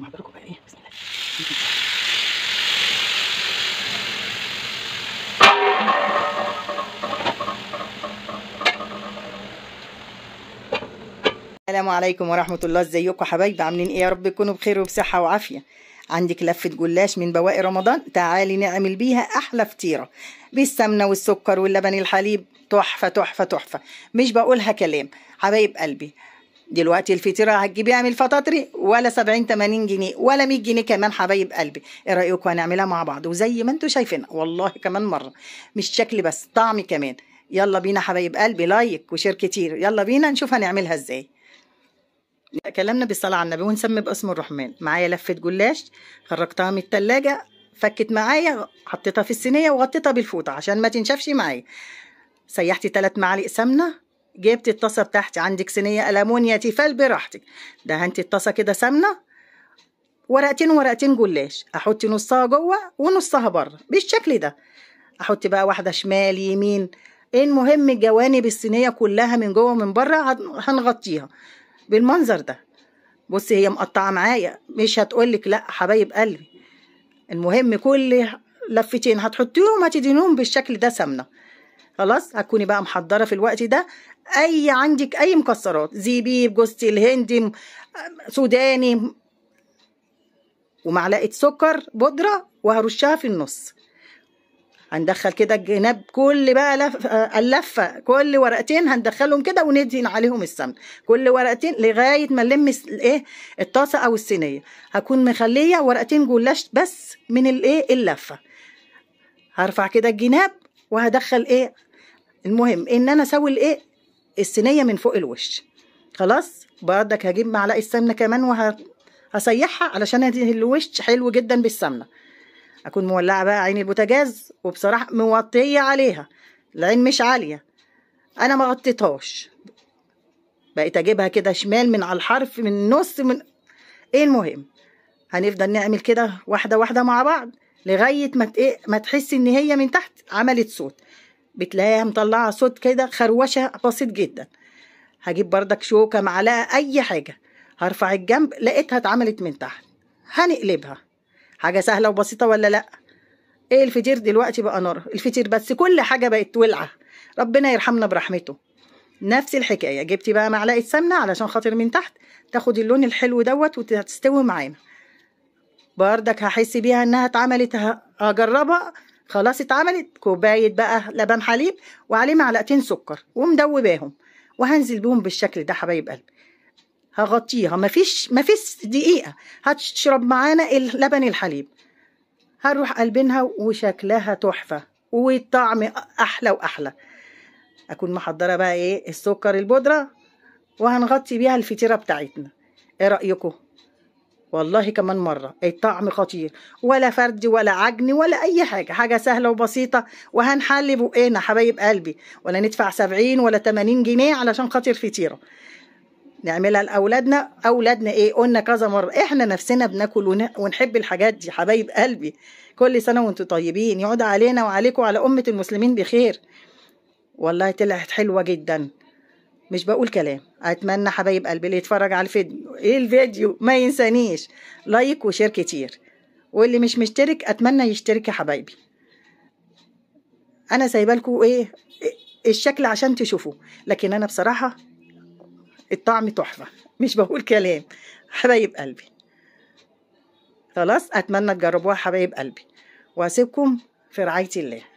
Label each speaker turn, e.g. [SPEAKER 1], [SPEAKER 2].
[SPEAKER 1] لكم حضراتكم بقى ايه بسم الله السلام عليكم ورحمة الله ازيكم حبايبي عاملين ايه يا رب تكونوا بخير وبصحة وعافية عندك لفة جلاش من بواقي رمضان تعالي نعمل بيها أحلى فطيرة بالسمنة والسكر واللبن الحليب تحفة تحفة تحفة مش بقولها كلام حبايب قلبي دلوقتي الفطيره هتجيبيها يعني من الفطاطري ولا 70 80 جنيه ولا 100 جنيه كمان حبايب قلبي ايه رايكم هنعملها مع بعض وزي ما انتم شايفين والله كمان مره مش شكل بس طعم كمان يلا بينا حبايب قلبي لايك وشير كتير يلا بينا نشوف هنعملها ازاي كلمنا بالصلاة على النبي ونسمي باسم الرحمن معايا لفة جلاش خرجتها من التلاجة فكت معايا حطيتها في الصينية وغطيتها بالفوطة عشان ما تنشفش معايا سيحت تلات معالق سمنة جبت الطاسه بتاعتي عندك صينيه الامونيا تيفال براحتك دهنت الطاسه كده سمنه ورقتين ورقتين جلاش احط نصها جوه ونصها بره بالشكل ده احط بقى واحده شمال يمين إيه المهم جوانب الصينيه كلها من جوه ومن بره هنغطيها بالمنظر ده بصي هي مقطعه معايا مش هتقولك لا حبايب قلبي المهم كل لفتين هتحطيهم هتدينهم بالشكل ده سمنه خلاص هتكوني بقى محضره في الوقت ده اي عندك اي مكسرات زبيب جوزتي الهندي سوداني ومعلقه سكر بودره وهرشها في النص هندخل كده الجناب كل بقى لف... اللفه كل ورقتين هندخلهم كده وندهن عليهم السمن كل ورقتين لغايه ما نلم الايه الطاسه او الصينيه هكون مخليه ورقتين جلاش بس من الايه اللفه هرفع كده الجناب وهدخل ايه المهم ان انا اسوي الايه الصينيه من فوق الوش خلاص بردك هجيب معلقه السمنه كمان وهسيحها علشان ادي الوش حلو جدا بالسمنه اكون مولعه بقى عين البوتاجاز وبصراحه موطيه عليها العين مش عاليه انا ما غطيتهاش بقيت اجيبها كده شمال من على الحرف من النص من ايه المهم هنفضل نعمل كده واحده واحده مع بعض لغايه ما إيه، ما تحس ان هي من تحت عملت صوت بتلاقيها مطلعه صوت كده خروشه بسيط جدا هجيب بردك شوكه معلقه اي حاجه هرفع الجنب لقيتها اتعملت من تحت هنقلبها حاجه سهله وبسيطه ولا لا ايه الفطير دلوقتي بقى نار الفطير بس كل حاجه بقت ولعه ربنا يرحمنا برحمته نفس الحكايه جبتي بقى معلقه سمنه علشان خاطر من تحت تاخد اللون الحلو دوت وتستوي معانا بردك هحس بيها انها اتعملت هجربها خلاص اتعملت كوباية بقى لبن حليب وعليه معلقتين سكر ومدوباهم وهنزل بيهم بالشكل ده حبايب قلبي هغطيها مفيش مفيش دقيقة هتشرب معانا اللبن الحليب هنروح قلبينها وشكلها تحفة والطعم أحلى وأحلى أكون محضرة بقى إيه السكر البودرة وهنغطي بيها الفطيرة بتاعتنا إيه رأيكم؟ والله كمان مرة الطعم خطير ولا فرد ولا عجن ولا أي حاجة حاجة سهلة وبسيطة وهنحل بقنا حبايب قلبي ولا ندفع سبعين ولا تمانين جنيه علشان خاطر فطيرة نعملها لأولادنا أولادنا إيه قلنا كذا مرة إحنا نفسنا بناكل ونحب الحاجات دي حبايب قلبي كل سنة وأنتم طيبين يعود علينا وعليكم وعلى أمة المسلمين بخير والله طلعت حلوة جدا مش بقول كلام اتمنى حبايب قلبي اللي يتفرج على الفيديو ايه الفيديو ما ينسانيش لايك وشير كتير واللي مش مشترك اتمنى يشترك يا حبايبي انا سايبه لكم ايه الشكل عشان تشوفوه لكن انا بصراحه الطعم تحفه مش بقول كلام حبايب قلبي خلاص اتمنى تجربوها حبايب قلبي واسيبكم في رعايه الله